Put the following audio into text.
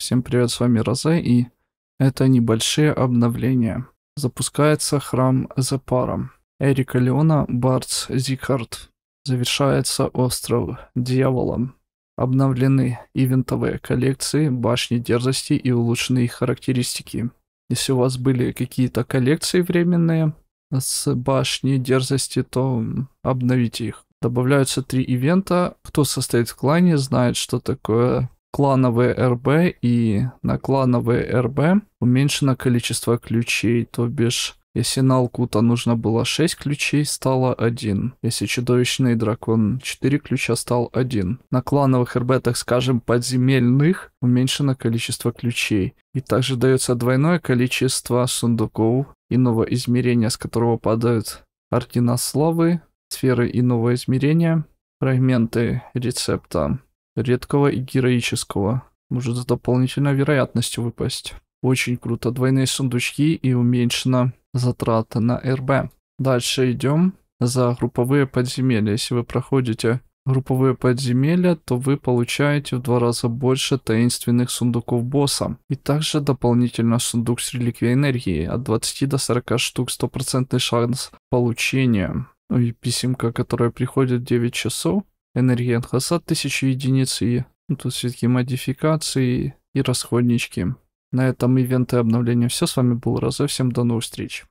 Всем привет, с вами Розе, и это небольшие обновления. Запускается храм Зепара, Эрика Леона, Барц Зикард. Завершается остров Дьяволом. Обновлены ивентовые коллекции, башни дерзости и улучшенные их характеристики. Если у вас были какие-то коллекции временные с башни дерзости, то обновите их. Добавляются три ивента. Кто состоит в клане, знает, что такое клановые РБ и на клановые РБ уменьшено количество ключей, то бишь если на Алкута нужно было 6 ключей, стало 1. Если чудовищный дракон 4 ключа, стал 1. На клановых РБ, так скажем, подземельных уменьшено количество ключей. И также дается двойное количество сундуков иного измерения, с которого падают ордена славы, сферы иного измерения, фрагменты рецепта редкого и героического. Может с дополнительной вероятностью выпасть. Очень круто. Двойные сундучки и уменьшена затрата на РБ. Дальше идем за групповые подземелья. Если вы проходите групповые подземелья, то вы получаете в два раза больше таинственных сундуков босса. И также дополнительно сундук с реликвией энергии. От 20 до 40 штук стопроцентный шанс получения. Ну и писемка, которая приходит в 9 часов, энергия НХСа 1000 единиц и ну, тут все-таки модификации и расходнички. На этом ивенты обновления все. С вами был Розе. Всем до новых встреч.